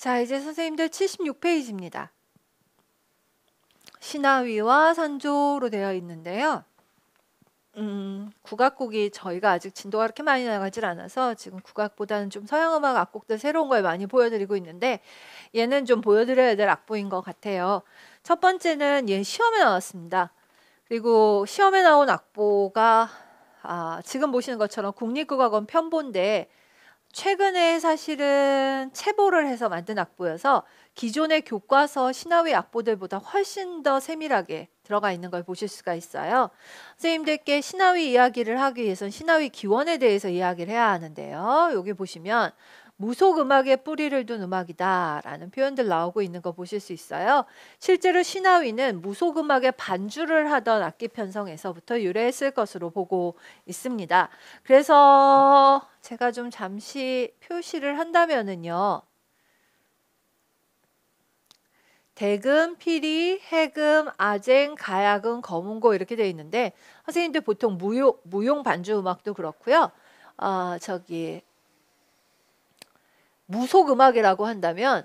자, 이제 선생님들 76페이지입니다. 신하위와 산조로 되어 있는데요. 음, 국악곡이 저희가 아직 진도가 그렇게 많이 나가질 않아서 지금 국악보다는 좀 서양음악 악곡들 새로운 걸 많이 보여드리고 있는데 얘는 좀 보여드려야 될 악보인 것 같아요. 첫 번째는 얘 시험에 나왔습니다. 그리고 시험에 나온 악보가 아, 지금 보시는 것처럼 국립국악원 편본데 최근에 사실은 체보를 해서 만든 악보여서 기존의 교과서 신화위 악보들보다 훨씬 더 세밀하게 들어가 있는 걸 보실 수가 있어요. 선생님들께 신화위 이야기를 하기 위해선 신화위 기원에 대해서 이야기를 해야 하는데요. 여기 보시면 무속 음악에 뿌리를 둔 음악이다라는 표현들 나오고 있는 거 보실 수 있어요. 실제로 시나위는 무속 음악의 반주를 하던 악기 편성에서부터 유래했을 것으로 보고 있습니다. 그래서 제가 좀 잠시 표시를 한다면은요. 대금, 피리, 해금, 아쟁, 가야금, 거문고 이렇게 돼 있는데 선생님들 보통 무용, 무용 반주 음악도 그렇고요. 어, 저기 무속 음악이라고 한다면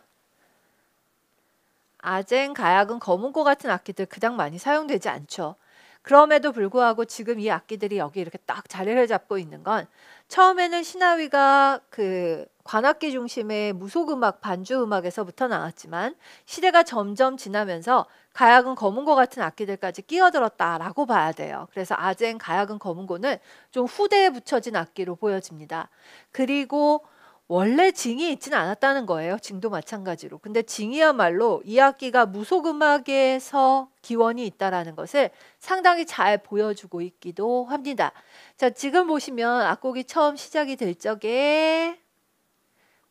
아젠, 가약은 거문고 같은 악기들 그닥 많이 사용되지 않죠. 그럼에도 불구하고 지금 이 악기들이 여기 이렇게 딱 자리를 잡고 있는 건 처음에는 신하위가 그 관악기 중심의 무속음악, 반주음악에서부터 나왔지만 시대가 점점 지나면서 가야금 거문고 같은 악기들까지 끼어들었다라고 봐야 돼요. 그래서 아젠 가야금 거문고는좀 후대에 붙여진 악기로 보여집니다. 그리고 원래 징이 있지는 않았다는 거예요. 징도 마찬가지로. 근데 징이야말로 이 악기가 무속 음악에서 기원이 있다라는 것을 상당히 잘 보여주고 있기도 합니다. 자, 지금 보시면 악곡이 처음 시작이 될 적에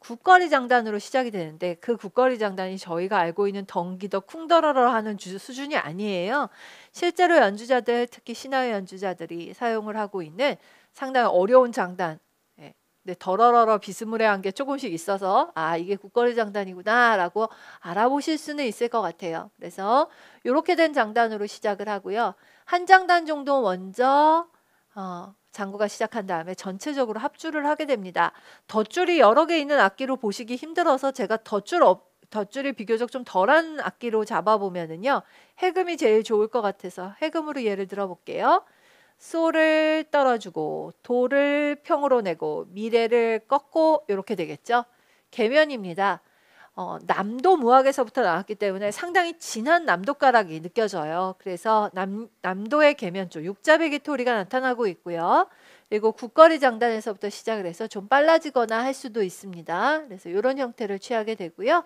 국거리 장단으로 시작이 되는데 그 국거리 장단이 저희가 알고 있는 덩기더 쿵더러러 하는 주, 수준이 아니에요. 실제로 연주자들 특히 신화의 연주자들이 사용을 하고 있는 상당히 어려운 장단 네, 더러러러 비스무레한 게 조금씩 있어서 아 이게 국거리 장단이구나라고 알아보실 수는 있을 것 같아요. 그래서 이렇게 된 장단으로 시작을 하고요. 한 장단 정도 먼저 어, 장구가 시작한 다음에 전체적으로 합주를 하게 됩니다. 덧줄이 여러 개 있는 악기로 보시기 힘들어서 제가 덧줄 없 덧줄이 비교적 좀 덜한 악기로 잡아보면은요. 해금이 제일 좋을 것 같아서 해금으로 예를 들어 볼게요. 소를 떨어주고 도를 평으로 내고 미래를 꺾고 이렇게 되겠죠. 계면입니다. 어, 남도 무학에서부터 나왔기 때문에 상당히 진한 남도가락이 느껴져요. 그래서 남, 남도의 계면조 육자배기 토리가 나타나고 있고요. 그리고 국거리 장단에서부터 시작을 해서 좀 빨라지거나 할 수도 있습니다. 그래서 이런 형태를 취하게 되고요.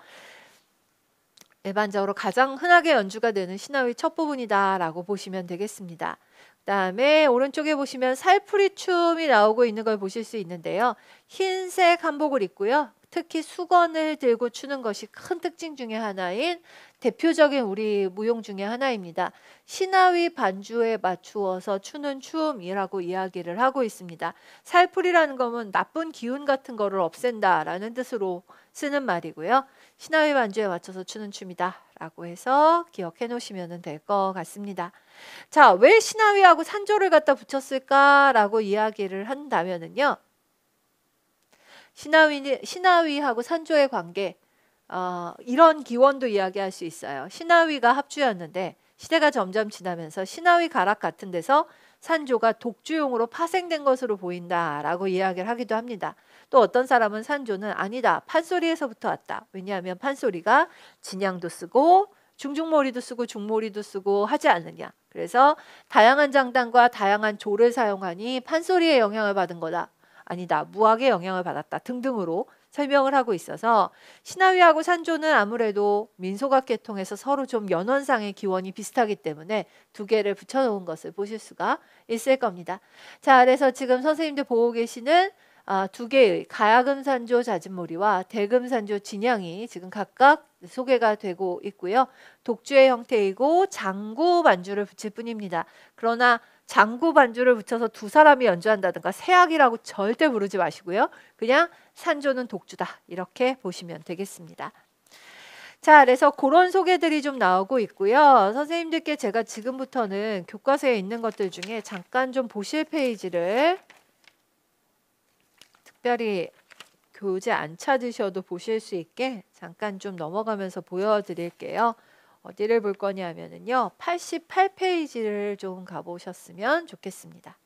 일반적으로 가장 흔하게 연주가 되는 신화의 첫 부분이다라고 보시면 되겠습니다. 그다음에 오른쪽에 보시면 살풀이 춤이 나오고 있는 걸 보실 수 있는데요. 흰색 한복을 입고요. 특히 수건을 들고 추는 것이 큰 특징 중의 하나인 대표적인 우리 무용 중의 하나입니다. 신하위 반주에 맞추어서 추는 춤이라고 이야기를 하고 있습니다. 살풀이라는 것은 나쁜 기운 같은 거를 없앤다라는 뜻으로 쓰는 말이고요. 신하위 반주에 맞춰서 추는 춤이다 라고 해서 기억해 놓으시면 될 것 같습니다. 자, 왜 신하위하고 산조를 갖다 붙였을까라고 이야기를 한다면은요. 신하위, 신하위하고 산조의 관계, 어, 이런 기원도 이야기할 수 있어요. 신하위가 합주였는데 시대가 점점 지나면서 신하위 가락 같은 데서 산조가 독주용으로 파생된 것으로 보인다라고 이야기를 하기도 합니다. 또 어떤 사람은 산조는 아니다. 판소리에서부터 왔다. 왜냐하면 판소리가 진양도 쓰고 중중머리도 쓰고 중머리도 쓰고 하지 않느냐. 그래서 다양한 장단과 다양한 조를 사용하니 판소리의 영향을 받은 거다. 아니다. 무악의 영향을 받았다. 등등으로 설명을 하고 있어서 신하위하고 산조는 아무래도 민속각 계통에서 서로 좀 연원상의 기원이 비슷하기 때문에 두 개를 붙여놓은 것을 보실 수가 있을 겁니다. 자, 그래서 지금 선생님들 보고 계시는 아, 두 개의 가야금산조 자진몰이와 대금산조 진양이 지금 각각 소개가 되고 있고요. 독주의 형태이고 장구 반주를 붙일 뿐입니다. 그러나 장구 반주를 붙여서 두 사람이 연주한다든가 세악이라고 절대 부르지 마시고요. 그냥 산조는 독주다 이렇게 보시면 되겠습니다. 자, 그래서 그런 소개들이 좀 나오고 있고요. 선생님들께 제가 지금부터는 교과서에 있는 것들 중에 잠깐 좀 보실 페이지를 특별히 교재 안 찾으셔도 보실 수 있게 잠깐 좀 넘어가면서 보여드릴게요. 어디를 볼 거냐 면요 88페이지를 좀 가보셨으면 좋겠습니다.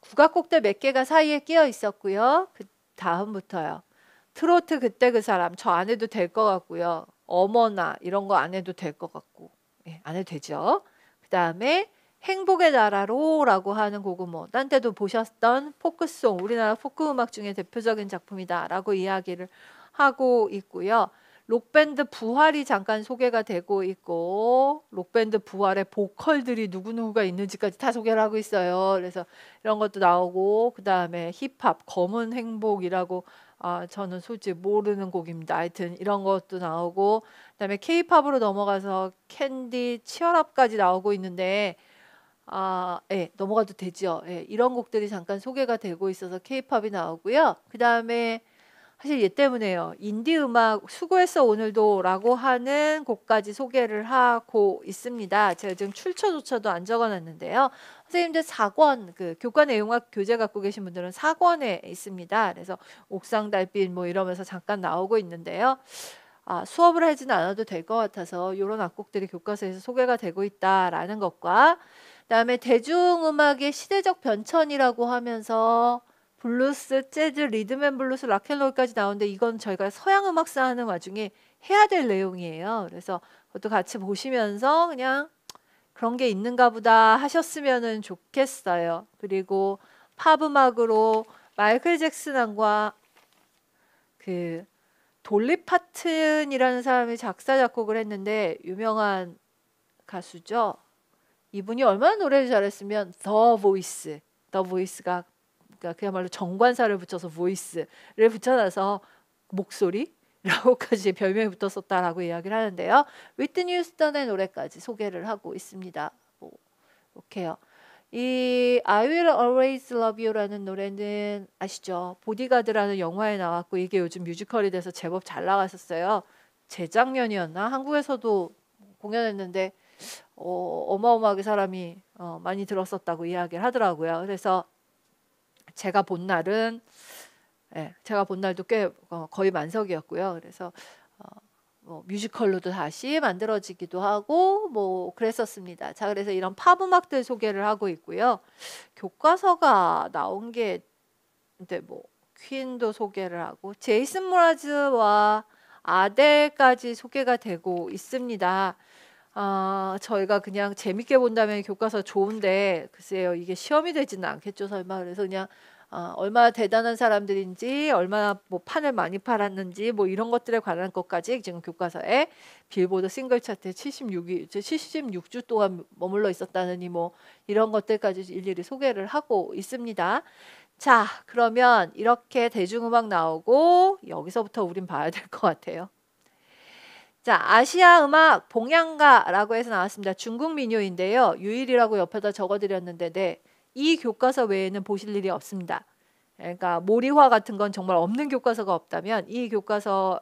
국악곡들 몇 개가 사이에 끼어 있었고요. 그 다음부터요. 트로트 그때 그 사람 저 안 해도 될 것 같고요. 어머나 이런 거 안 해도 될 것 같고 예, 안 해도 되죠. 그 다음에 행복의 나라로라고 하는 곡은 뭐 딴 때도 보셨던 포크송 우리나라 포크 음악 중에 대표적인 작품이다라고 이야기를 하고 있고요. 록밴드 부활이 잠깐 소개가 되고 있고 록밴드 부활의 보컬들이 누구누구가 있는지까지 다 소개를 하고 있어요. 그래서 이런 것도 나오고 그다음에 힙합 검은 행복이라고 아, 저는 솔직히 모르는 곡입니다. 하여튼 이런 것도 나오고 그다음에 케이팝으로 넘어가서 캔디 치얼업까지 나오고 있는데 아, 예, 넘어가도 되죠. 예, 이런 곡들이 잠깐 소개가 되고 있어서 케이팝이 나오고요. 그다음에 사실 얘 때문에요. 인디 음악 수고했어 오늘도라고 하는 곡까지 소개를 하고 있습니다. 제가 지금 출처조차도 안 적어놨는데요. 선생님들 4권 그 교과 내용학 교재 갖고 계신 분들은 4권에 있습니다. 그래서 옥상 달빛 뭐 이러면서 잠깐 나오고 있는데요. 아, 수업을 하진 않아도 될 것 같아서 이런 악곡들이 교과서에서 소개가 되고 있다라는 것과 그다음에 대중음악의 시대적 변천이라고 하면서 블루스, 재즈, 리듬앤 블루스, 락앤롤까지 나오는데 이건 저희가 서양 음악사 하는 와중에 해야 될 내용이에요. 그래서 그것도 같이 보시면서 그냥 그런 게 있는가 보다 하셨으면 좋겠어요. 그리고 팝 음악으로 마이클 잭슨과 그 돌리 파튼이라는 사람이 작사 작곡을 했는데 유명한 가수죠. 이분이 얼마나 노래를 잘했으면 더 보이스, 더 보이스가 그러니까 그야말로 정관사를 붙여서 voice를 붙여놔서 목소리 라고까지 별명이 붙었었다라고 이야기를 하는데요. 위트니 휴스턴의 노래까지 소개를 하고 있습니다. 뭐, 이렇게요. 이 I Will Always Love You라는 노래는 아시죠? 보디가드라는 영화에 나왔고 이게 요즘 뮤지컬이 돼서 제법 잘 나갔었어요. 재작년이었나? 한국에서도 공연했는데 어, 마어마하게 사람이 어, 많이 들었었다고 이야기를 하더라고요. 그래서 제가 본 날은 예, 제가 본 날도 꽤 어, 거의 만석이었고요. 그래서 어, 뭐 뮤지컬로도 다시 만들어지기도 하고 뭐 그랬었습니다. 자 그래서 이런 팝 음악들 소개를 하고 있고요. 교과서가 나온 게 근데 뭐 퀸도 소개를 하고 제이슨 모라즈와 아델까지 소개가 되고 있습니다. 아, 저희가 그냥 재밌게 본다면 교과서 좋은데 글쎄요. 이게 시험이 되지는 않겠죠, 설마. 그래서 그냥 아, 얼마나 대단한 사람들인지, 얼마나 뭐 판을 많이 팔았는지, 뭐 이런 것들에 관한 것까지 지금 교과서에 빌보드 싱글 차트 76위, 76주 동안 머물러 있었다느니 뭐 이런 것들까지 일일이 소개를 하고 있습니다. 자, 그러면 이렇게 대중음악 나오고 여기서부터 우린 봐야 될 것 같아요. 자, 아시아 음악 봉양가라고 해서 나왔습니다. 중국 민요인데요. 유일이라고 옆에다 적어드렸는데, 네. 이 교과서 외에는 보실 일이 없습니다. 그러니까 모리화 같은 건 정말 없는 교과서가 없다면 이 교과서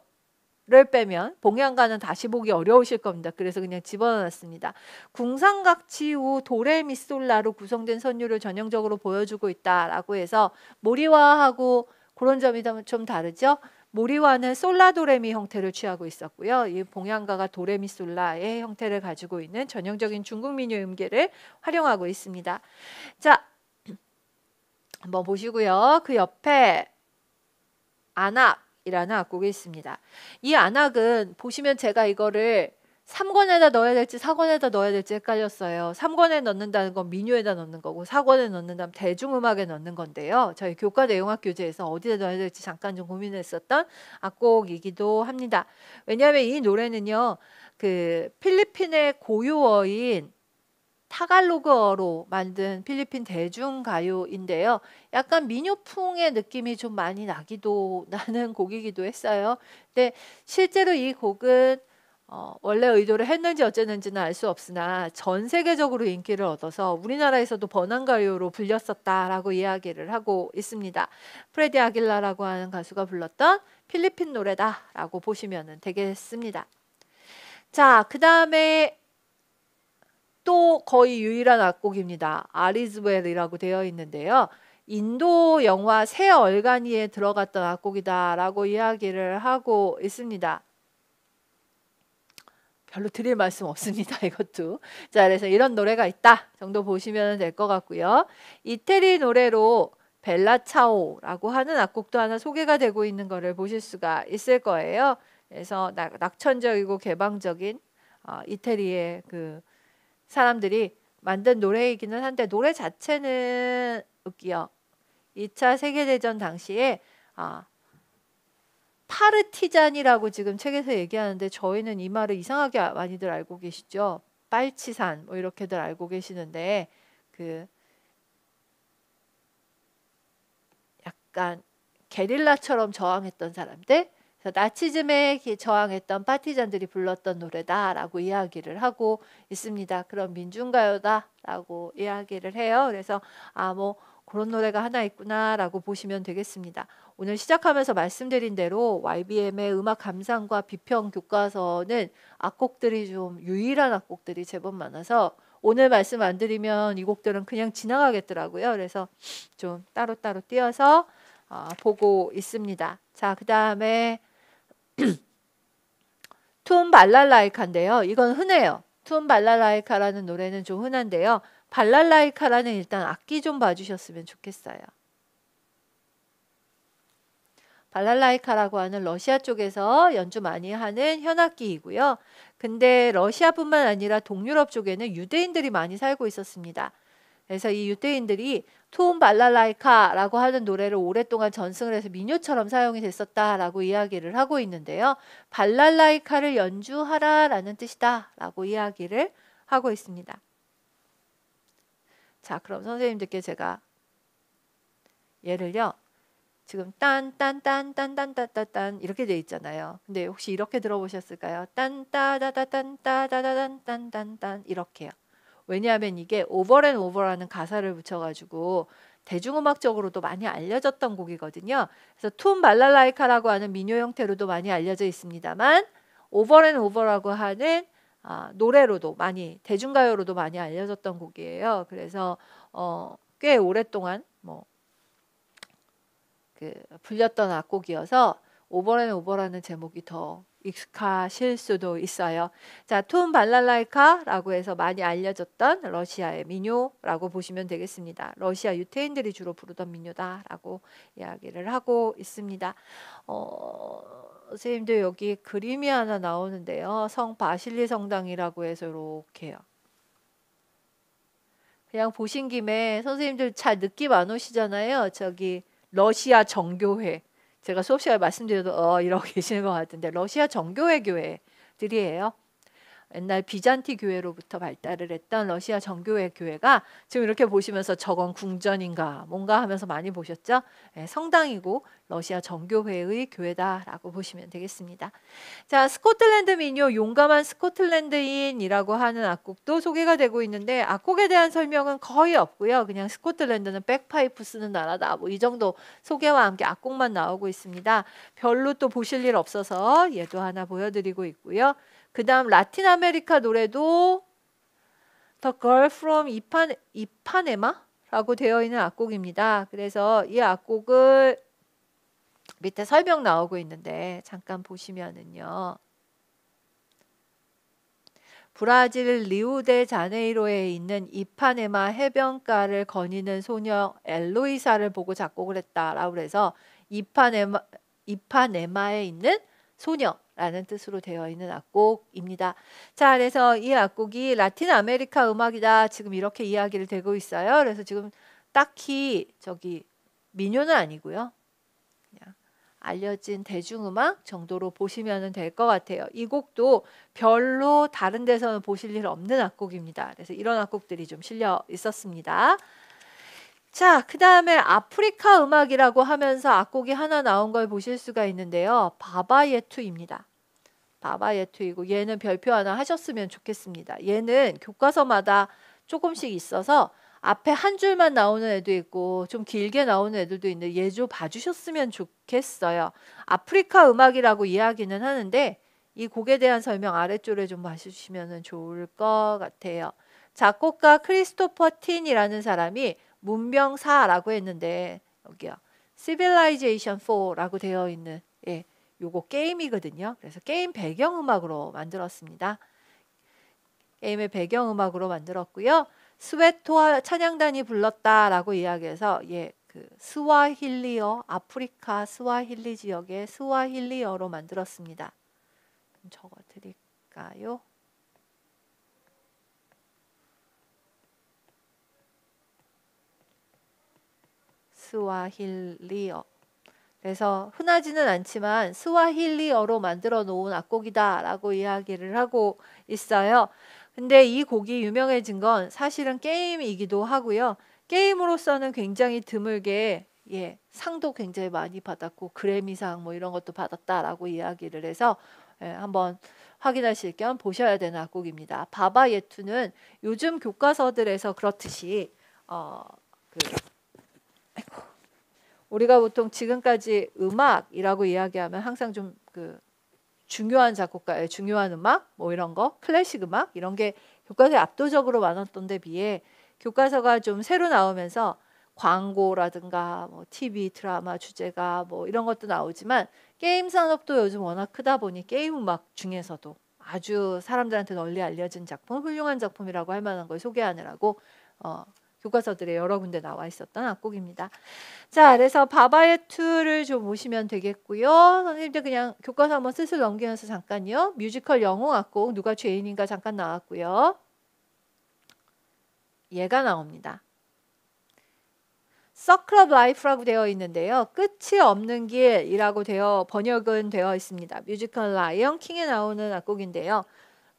를 빼면 봉양가는 다시 보기 어려우실 겁니다. 그래서 그냥 집어넣었습니다. 궁상각치우 도레미솔라로 구성된 선율을 전형적으로 보여주고 있다라고 해서 모리화하고 그런 점이 좀 다르죠. 모리와는 솔라도레미 형태를 취하고 있었고요. 이 봉양가가 도레미솔라의 형태를 가지고 있는 전형적인 중국 민요 음계를 활용하고 있습니다. 자, 한번 보시고요. 그 옆에 안악이라는 악곡이 있습니다. 이 안악은 보시면 제가 이거를 3권에다 넣어야 될지 4권에다 넣어야 될지 헷갈렸어요. 3권에 넣는다는 건 민요에다 넣는 거고 4권에 넣는다면 대중음악에 넣는 건데요. 저희 교과 내용학 교재에서 어디에 넣어야 될지 잠깐 좀 고민했었던 악곡이기도 합니다. 왜냐하면 이 노래는요. 그 필리핀의 고유어인 타갈로그어로 만든 필리핀 대중가요인데요. 약간 민요풍의 느낌이 좀 많이 나기도 나는 곡이기도 했어요. 근데 실제로 이 곡은 어, 원래 의도를 했는지 어쨌는지는 알 수 없으나 전 세계적으로 인기를 얻어서 우리나라에서도 번안 가요로 불렸었다라고 이야기를 하고 있습니다. 프레디 아길라라고 하는 가수가 불렀던 필리핀 노래다라고 보시면 되겠습니다. 자, 그 다음에 또 거의 유일한 악곡입니다. 아리즈웰이라고 되어 있는데요. 인도 영화 새 얼간이에 들어갔던 악곡이다라고 이야기를 하고 있습니다. 별로 드릴 말씀 없습니다. 이것도. 자, 그래서 이런 노래가 있다 정도 보시면 될 것 같고요. 이태리 노래로 벨라차오라고 하는 악곡도 하나 소개가 되고 있는 것을 보실 수가 있을 거예요. 그래서 낙, 천적이고 개방적인 어, 이태리의 그 사람들이 만든 노래이기는 한데 노래 자체는 웃기요. 2차 세계대전 당시에 어, 파르티잔이라고 지금 책에서 얘기하는데 저희는 이 말을 이상하게 아, 많이들 알고 계시죠. 빨치산 뭐 이렇게들 알고 계시는데 그 약간 게릴라처럼 저항했던 사람들 나치즘에 저항했던 파티잔들이 불렀던 노래다라고 이야기를 하고 있습니다. 그런 민중가요다라고 이야기를 해요. 그래서 아 뭐 그런 노래가 하나 있구나라고 보시면 되겠습니다. 오늘 시작하면서 말씀드린 대로 YBM의 음악 감상과 비평 교과서는 악곡들이 좀 유일한 악곡들이 제법 많아서 오늘 말씀 안 드리면 이 곡들은 그냥 지나가겠더라고요. 그래서 좀 따로따로 띄어서 어, 보고 있습니다. 자, 그 다음에 툼 발랄라이카인데요. 이건 흔해요. 툼 발랄라이카라는 노래는 좀 흔한데요. 발랄라이카라는 일단 악기 좀 봐주셨으면 좋겠어요. 발랄라이카라고 하는 러시아 쪽에서 연주 많이 하는 현악기이고요. 근데 러시아뿐만 아니라 동유럽 쪽에는 유대인들이 많이 살고 있었습니다. 그래서 이 유대인들이 톰 발랄라이카라고 하는 노래를 오랫동안 전승을 해서 민요처럼 사용이 됐었다라고 이야기를 하고 있는데요. 발랄라이카를 연주하라라는 뜻이다라고 이야기를 하고 있습니다. 자, 그럼 선생님들께 제가 예를요. 지금 딴딴 딴 딴 딴 딴 딴 이렇게 돼 있잖아요. 근데 혹시 이렇게 들어보셨을까요? 딴 따다다 딴 따다다 딴딴 딴딴 이렇게요. 왜냐하면 이게 오버랜 오버라는 가사를 붙여가지고 대중음악적으로도 많이 알려졌던 곡이거든요. 그래서 툼 말랄라이카라고 하는 민요 형태로도 많이 알려져 있습니다만 오버랜 오버라고 하는 아, 노래로도 많이 대중가요로도 많이 알려졌던 곡이에요. 그래서 어, 꽤 오랫동안 뭐그 불렸던 악곡이어서 오버앤오버라는 제목이 더 익숙하실 수도 있어요. 자, 툼 발랄라이카라고 해서 많이 알려졌던 러시아의 민요라고 보시면 되겠습니다. 러시아 유태인들이 주로 부르던 민요다라고 이야기를 하고 있습니다. 어, 선생님들 여기 그림이 하나 나오는데요. 성 바실리 성당이라고 해서 이렇게요. 그냥 보신 김에 선생님들 잘 느낌 안 오시잖아요. 저기 러시아 정교회 제가 수업 시간에 말씀드려도 어 이러고 계시는 것 같은데 러시아 정교회 교회들이에요. 옛날 비잔티 교회로부터 발달을 했던 러시아 정교회 교회가 지금 이렇게 보시면서 저건 궁전인가 뭔가 하면서 많이 보셨죠? 예, 성당이고 러시아 정교회의 교회다라고 보시면 되겠습니다. 자, 스코틀랜드 민요 용감한 스코틀랜드인이라고 하는 악곡도 소개가 되고 있는데 악곡에 대한 설명은 거의 없고요. 그냥 스코틀랜드는 백파이프 쓰는 나라다. 뭐 이 정도 소개와 함께 악곡만 나오고 있습니다. 별로 또 보실 일 없어서 얘도 하나 보여드리고 있고요. 그다음 라틴 아메리카 노래도 The Girl from 이판 이파네마라고 되어 있는 악곡입니다. 그래서 이 악곡을 밑에 설명 나오고 있는데 잠깐 보시면은요. 브라질 리우데 자네이로에 있는 이파네마 해변가를 거니는 소녀 엘로이사를 보고 작곡을 했다라고 그래서 이파네마 이파네마에 있는 소녀라는 뜻으로 되어 있는 악곡입니다. 자, 그래서 이 악곡이 라틴 아메리카 음악이다. 지금 이렇게 이야기를 되고 있어요. 그래서 지금 딱히 저기 민요는 아니고요. 알려진 대중음악 정도로 보시면 될 것 같아요. 이 곡도 별로 다른 데서는 보실 일 없는 악곡입니다. 그래서 이런 악곡들이 좀 실려 있었습니다. 자, 그 다음에 아프리카 음악이라고 하면서 악곡이 하나 나온 걸 보실 수가 있는데요. 바바예투입니다. 바바예투이고 얘는 별표 하나 하셨으면 좋겠습니다. 얘는 교과서마다 조금씩 있어서 앞에 한 줄만 나오는 애도 있고 좀 길게 나오는 애들도 있는데 예조 봐주셨으면 좋겠어요. 아프리카 음악이라고 이야기는 하는데 이 곡에 대한 설명 아래쪽에좀 봐주시면 좋을 것 같아요. 작곡가 크리스토퍼 틴이라는 사람이 문명사라고 했는데 여기요. Civilization 4라고 되어 있는 예, 요거 게임이거든요. 그래서 게임 배경음악으로 만들었습니다. 게임의 배경음악으로 만들었고요. 스웨토와 찬양단이 불렀다라고 이야기해서 예, 그 스와힐리어 아프리카 스와힐리 지역의 스와힐리어로 만들었습니다. 적어 드릴까요? 스와힐리어. 그래서 흔하지는 않지만 스와힐리어로 만들어 놓은 악곡이다라고 이야기를 하고 있어요. 근데 이 곡이 유명해진 건 사실은 게임이기도 하고요. 게임으로서는 굉장히 드물게 예, 상도 굉장히 많이 받았고 그래미상 뭐 이런 것도 받았다라고 이야기를 해서 예, 한번 확인하실 겸 보셔야 되는 곡입니다 바바 예투는 요즘 교과서들에서 그렇듯이 어, 그, 아이고, 우리가 보통 지금까지 음악이라고 이야기하면 항상 좀그 중요한 작곡가의 예, 중요한 음악 뭐 이런 거 클래식 음악 이런 게 교과서에 압도적으로 많았던 데 비해 교과서가 좀 새로 나오면서 광고라든가 뭐 TV 드라마 주제가 뭐 이런 것도 나오지만 게임 산업도 요즘 워낙 크다 보니 게임 음악 중에서도 아주 사람들한테 널리 알려진 작품 훌륭한 작품이라고 할 만한 걸 소개하느라고 어, 교과서들에 여러 군데 나와 있었던 악곡입니다. 자, 그래서 바바의 투를 좀보시면 되겠고요. 선생님들 그냥 교과서 한번 슬슬 넘기면서 잠깐요. 뮤지컬 영웅 악곡 누가 죄인인가 잠깐 나왔고요. 얘가 나옵니다. 서클럽 라이프라고 되어 있는데요. 끝이 없는 길이라고 되어 번역은 되어 있습니다. 뮤지컬 라이언 킹에 나오는 악곡인데요.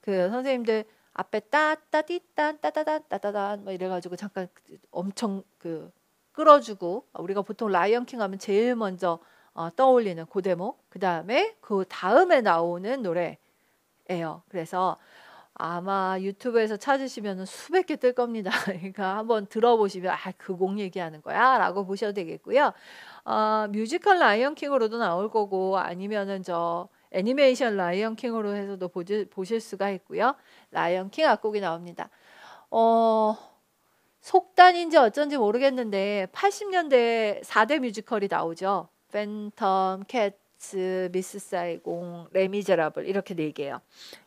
그 선생님들 앞에 따따띠따 따따다 따따다 뭐 이래가지고 잠깐 그 엄청 그 끌어주고 아, 우리가 보통 라이언킹 하면 제일 먼저 어, 떠올리는 그 대목 그 다음에 그 다음에 나오는 노래예요. 그래서 아마 유튜브에서 찾으시면 수백 개 뜰 겁니다. 그러니까 한번 들어보시면 아그곡 얘기하는 거야 라고 보셔도 되겠고요. 어, 뮤지컬 라이언킹으로도 나올 거고 아니면은 저 애니메이션 라이언 킹으로 해서도 보지, 보실 수가 있고요. 라이언 킹 악곡이 나옵니다. 어, 속단인지 어쩐지 모르겠는데 80년대 4대 뮤지컬이 나오죠. 팬텀, 캣츠, 미스 사이공, 레미제라블 이렇게 네 개예요.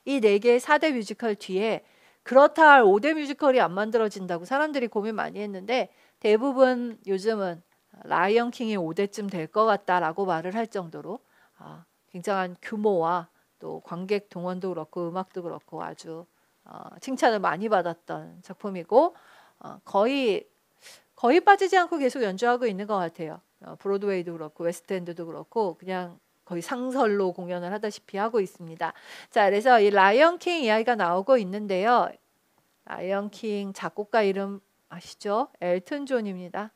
이 네 개의 4대 뮤지컬 뒤에 그렇다 할 5대 뮤지컬이 안 만들어진다고 사람들이 고민 많이 했는데 대부분 요즘은 라이언 킹이 5대쯤 될 것 같다라고 말을 할 정도로 아, 굉장한 규모와 또 관객 동원도 그렇고 음악도 그렇고 아주 어, 칭찬을 많이 받았던 작품이고 어, 거의 거의 빠지지 않고 계속 연주하고 있는 것 같아요. 어, 브로드웨이도 그렇고 웨스트엔드도 그렇고 그냥 거의 상설로 공연을 하다시피 하고 있습니다. 자, 그래서 이 라이언 킹 이야기가 나오고 있는데요. 라이언 킹 작곡가 이름 아시죠? 엘튼 존입니다.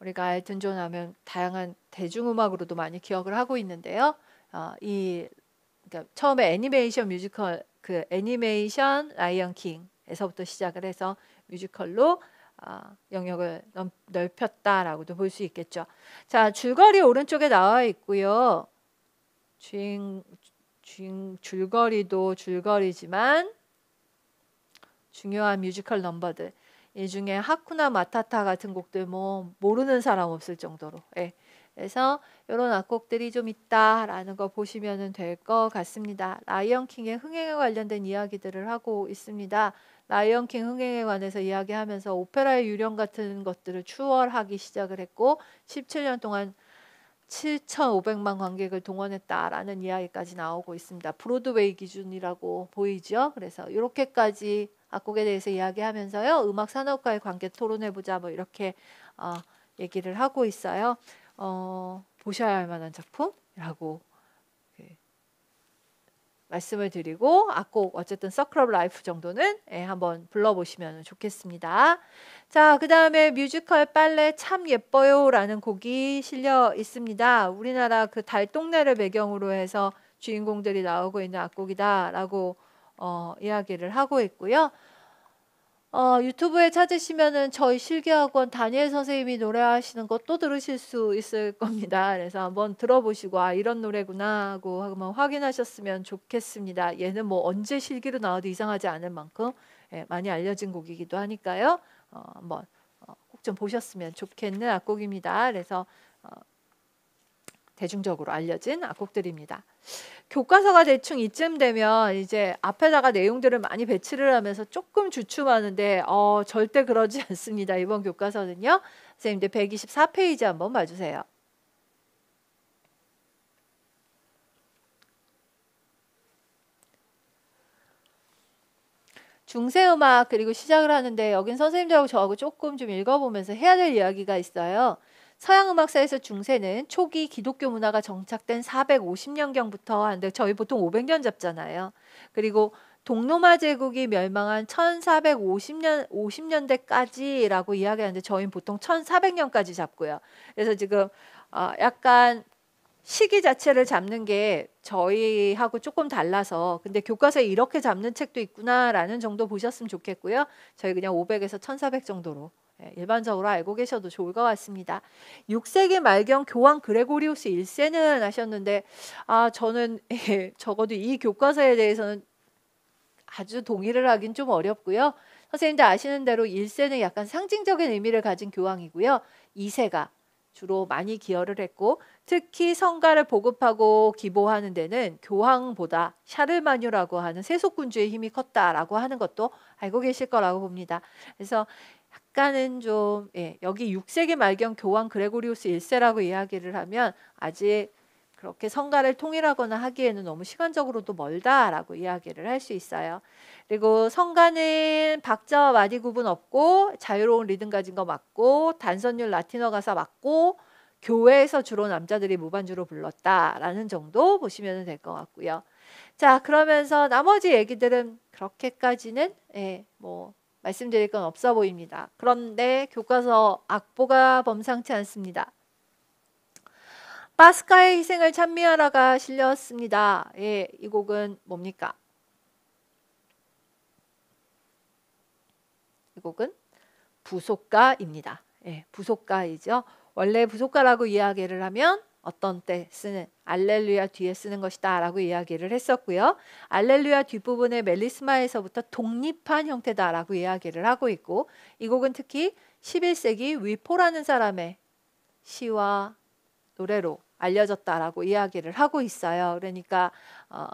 우리가 엘튼 존 하면 다양한 대중음악으로도 많이 기억을 하고 있는데요. 어, 이 그러니까 처음에 애니메이션 뮤지컬 그 애니메이션 라이언 킹에서부터 시작을 해서 뮤지컬로 어, 영역을 넓혔다라고도 볼 수 있겠죠. 자 줄거리 오른쪽에 나와 있고요. 주인, 주인 줄거리도 줄거리지만 중요한 뮤지컬 넘버들. 이 중에 하쿠나 마타타 같은 곡들 뭐 모르는 사람 없을 정도로. 예. 그래서 이런 악곡들이 좀 있다라는 거 보시면 될 것 같습니다. 라이언킹의 흥행에 관련된 이야기들을 하고 있습니다. 라이언킹 흥행에 관해서 이야기하면서 오페라의 유령 같은 것들을 추월하기 시작을 했고 17년 동안 7,500만 관객을 동원했다라는 이야기까지 나오고 있습니다. 브로드웨이 기준이라고 보이죠. 그래서 이렇게까지 악곡에 대해서 이야기하면서요. 음악 산업과의 관계 토론해 보자 뭐 이렇게 어, 얘기를 하고 있어요. 어, 보셔야 할 만한 작품이라고 그, 말씀을 드리고 악곡 어쨌든 서클 오브 라이프 정도는 예, 한번 불러보시면 좋겠습니다. 자, 그 다음에 뮤지컬 빨래 참 예뻐요 라는 곡이 실려 있습니다. 우리나라 그 달동네를 배경으로 해서 주인공들이 나오고 있는 악곡이다 라고 어, 이야기를 하고 있고요. 어, 유튜브에 찾으시면은 저희 실기학원 다니엘 선생님이 노래하시는 것도 들으실 수 있을 겁니다. 그래서 한번 들어보시고 아 이런 노래구나 하고 한번 확인하셨으면 좋겠습니다. 얘는 뭐 언제 실기로 나와도 이상하지 않을 만큼 예, 많이 알려진 곡이기도 하니까요. 어, 한번 어, 꼭좀 보셨으면 좋겠는 악곡입니다. 그래서 어, 대중적으로 알려진 악곡들입니다. 교과서가 대충 이쯤 되면 이제 앞에다가 내용들을 많이 배치를 하면서 조금 주춤하는데 어, 절대 그러지 않습니다. 이번 교과서는요. 선생님들 124페이지 한번 봐주세요. 중세음악 그리고 시작을 하는데 여긴 선생님들하고 저하고 조금 좀 읽어보면서 해야 될 이야기가 있어요. 서양 음악사에서 중세는 초기 기독교 문화가 정착된 450년경부터 한데 저희 보통 500년 잡잖아요. 그리고 동로마 제국이 멸망한 1450년 50년대까지라고 이야기하는데 저희는 보통 1400년까지 잡고요. 그래서 지금 어, 약간 시기 자체를 잡는 게 저희하고 조금 달라서 근데 교과서에 이렇게 잡는 책도 있구나라는 정도 보셨으면 좋겠고요. 저희 그냥 500에서 1400 정도로 예, 일반적으로 알고 계셔도 좋을 것 같습니다. 6세기 말경 교황 그레고리우스 1세는 하셨는데 아 저는 예, 적어도 이 교과서에 대해서는 아주 동의를 하긴 좀 어렵고요. 선생님들 아시는 대로 1세는 약간 상징적인 의미를 가진 교황이고요. 2세가 주로 많이 기여를 했고 특히 성가를 보급하고 기보하는 데는 교황보다 샤르마뉴라고 하는 세속군주의 힘이 컸다라고 하는 것도 알고 계실 거라고 봅니다. 그래서 약간은 좀 예, 여기 6세기 말경 교황 그레고리우스 1세라고 이야기를 하면 아직 그렇게 성가를 통일하거나 하기에는 너무 시간적으로도 멀다라고 이야기를 할 수 있어요. 그리고 성가는 박자와 마디 구분 없고 자유로운 리듬 가진 거 맞고 단선율 라틴어 가사 맞고 교회에서 주로 남자들이 무반주로 불렀다라는 정도 보시면 될 것 같고요. 자 그러면서 나머지 얘기들은 그렇게까지는 예, 뭐 말씀드릴 건 없어 보입니다. 그런데 교과서 악보가 범상치 않습니다. 파스카의 희생을 찬미하라가 실렸습니다. 예, 이 곡은 뭡니까? 이 곡은 부속가입니다. 예, 부속가이죠. 원래 부속가라고 이야기를 하면 어떤 때 쓰는 알렐루야 뒤에 쓰는 것이다라고 이야기를 했었고요. 알렐루야 뒷부분의 멜리스마에서부터 독립한 형태다라고 이야기를 하고 있고 이 곡은 특히 11세기 위포라는 사람의 시와 노래로 알려졌다라고 이야기를 하고 있어요. 그러니까 어,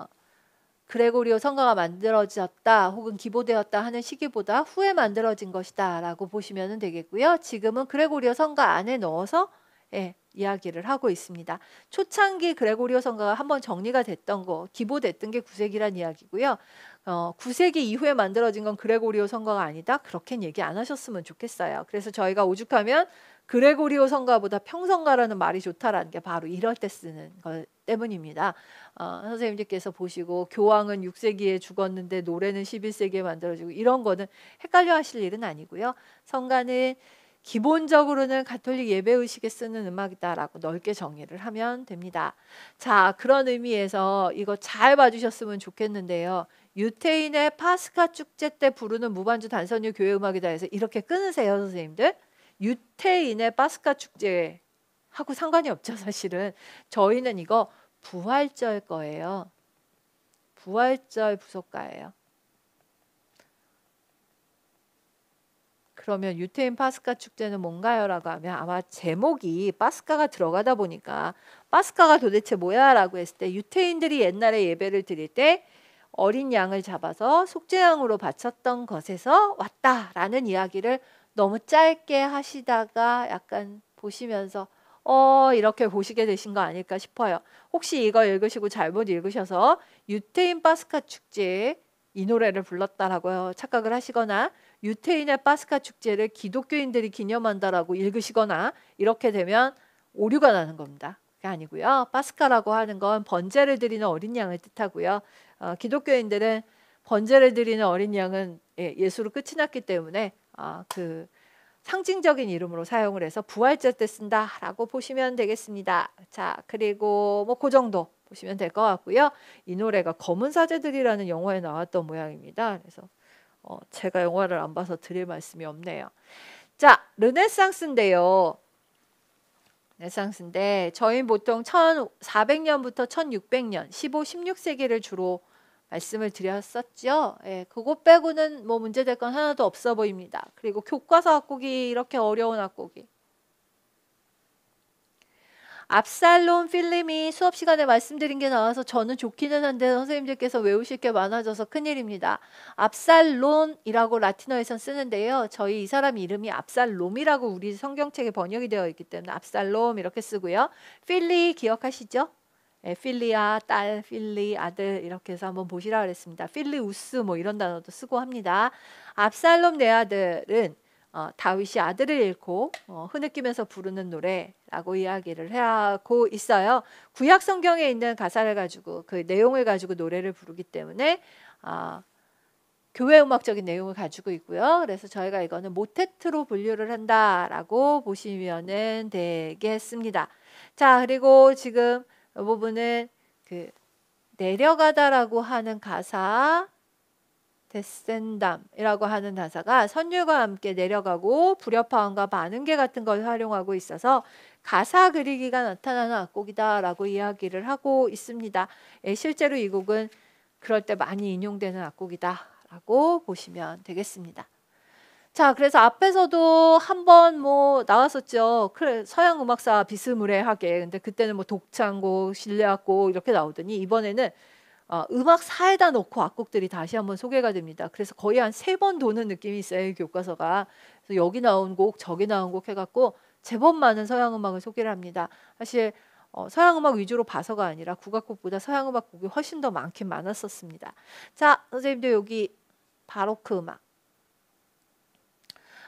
그레고리오 성가가 만들어졌다 혹은 기보되었다 하는 시기보다 후에 만들어진 것이다라고 보시면 되겠고요. 지금은 그레고리오 성가 안에 넣어서 예, 이야기를 하고 있습니다. 초창기 그레고리오 성가가 한번 정리가 됐던 거, 기보됐던 게구세기란 이야기고요. 어, 9세기 이후에 만들어진 건 그레고리오 성가가 아니다. 그렇게 얘기 안 하셨으면 좋겠어요. 그래서 저희가 오죽하면 그레고리오 성가보다 평성가라는 말이 좋다라는 게 바로 이럴 때 쓰는 것 때문입니다. 어, 선생님들께서 보시고 교황은 6세기에 죽었는데 노래는 11세기에 만들어지고 이런 거는 헷갈려 하실 일은 아니고요. 성가는 기본적으로는 가톨릭 예배 의식에 쓰는 음악이다라고 넓게 정의를 하면 됩니다. 자, 그런 의미에서 이거 잘 봐주셨으면 좋겠는데요. 유태인의 파스카 축제 때 부르는 무반주 단선율 교회 음악이다 해서 이렇게 끊으세요, 선생님들. 유태인의 파스카 축제 하고 상관이 없죠 사실은 저희는 이거 부활절 거예요 부활절 부속가예요 그러면 유태인 파스카 축제는 뭔가요? 라고 하면 아마 제목이 파스카가 들어가다 보니까 파스카가 도대체 뭐야? 라고 했을 때 유태인들이 옛날에 예배를 드릴 때 어린 양을 잡아서 속죄양으로 바쳤던 것에서 왔다라는 이야기를 너무 짧게 하시다가 약간 보시면서 어 이렇게 보시게 되신 거 아닐까 싶어요. 혹시 이거 읽으시고 잘못 읽으셔서 유태인 파스카 축제 이 노래를 불렀다라고 착각을 하시거나 유태인의 파스카 축제를 기독교인들이 기념한다라고 읽으시거나 이렇게 되면 오류가 나는 겁니다. 그게 아니고요. 파스카라고 하는 건 번제를 드리는 어린 양을 뜻하고요. 어, 기독교인들은 번제를 드리는 어린 양은 예, 예수로 끝이 났기 때문에 아, 그 상징적인 이름으로 사용을 해서 부활절 때 쓴다라고 보시면 되겠습니다. 자, 그리고 뭐그 정도 보시면 될 것 같고요. 이 노래가 검은 사제들이라는 영화에 나왔던 모양입니다. 그래서 어, 제가 영화를 안 봐서 드릴 말씀이 없네요. 자, 르네상스인데요. 르네상스인데 저희 보통 1400년부터 1600년, 15, 16세기를 주로 말씀을 드렸었죠. 예, 그거 빼고는 뭐 문제될 건 하나도 없어 보입니다. 그리고 교과서 악곡이 이렇게 어려운 악곡이. 압살롬 필름이 수업 시간에 말씀드린 게 나와서 저는 좋기는 한데 선생님들께서 외우실 게 많아져서 큰일입니다. 압살론이라고 라틴어에선 쓰는데요. 저희 이 사람 이름이 압살롬이라고 우리 성경책에 번역이 되어 있기 때문에 압살롬 이렇게 쓰고요. 필리 기억하시죠? 예, 필리아, 딸, 필리, 아들 이렇게 해서 한번 보시라 그랬습니다. 필리우스 뭐 이런 단어도 쓰고 합니다. 압살롬 내 아들은 어, 다윗이 아들을 잃고 어, 흐느끼면서 부르는 노래라고 이야기를 하고 있어요. 구약 성경에 있는 가사를 가지고 그 내용을 가지고 노래를 부르기 때문에 어, 교회 음악적인 내용을 가지고 있고요. 그래서 저희가 이거는 모테트로 분류를 한다라고 보시면 되겠습니다. 자 그리고 지금 이 부분은 그 내려가다라고 하는 가사 데센담이라고 하는 가사가 선율과 함께 내려가고 불협화음과 반음계 같은 걸 활용하고 있어서 가사 그리기가 나타나는 악곡이다라고 이야기를 하고 있습니다. 예, 실제로 이 곡은 그럴 때 많이 인용되는 악곡이다라고 보시면 되겠습니다. 자, 그래서 앞에서도 한번 뭐 나왔었죠. 그래, 서양 음악사 비스무레하게. 근데 그때는 뭐 독창곡, 신뢰악곡 이렇게 나오더니 이번에는 어, 음악사에다 놓고 악곡들이 다시 한번 소개가 됩니다. 그래서 거의 한 세 번 도는 느낌이 있어요, 교과서가. 그래서 여기 나온 곡, 저기 나온 곡 해갖고 제법 많은 서양 음악을 소개를 합니다. 사실 어, 서양 음악 위주로 봐서가 아니라 국악곡보다 서양 음악 곡이 훨씬 더 많긴 많았었습니다. 자, 선생님도 여기 바로크 음악.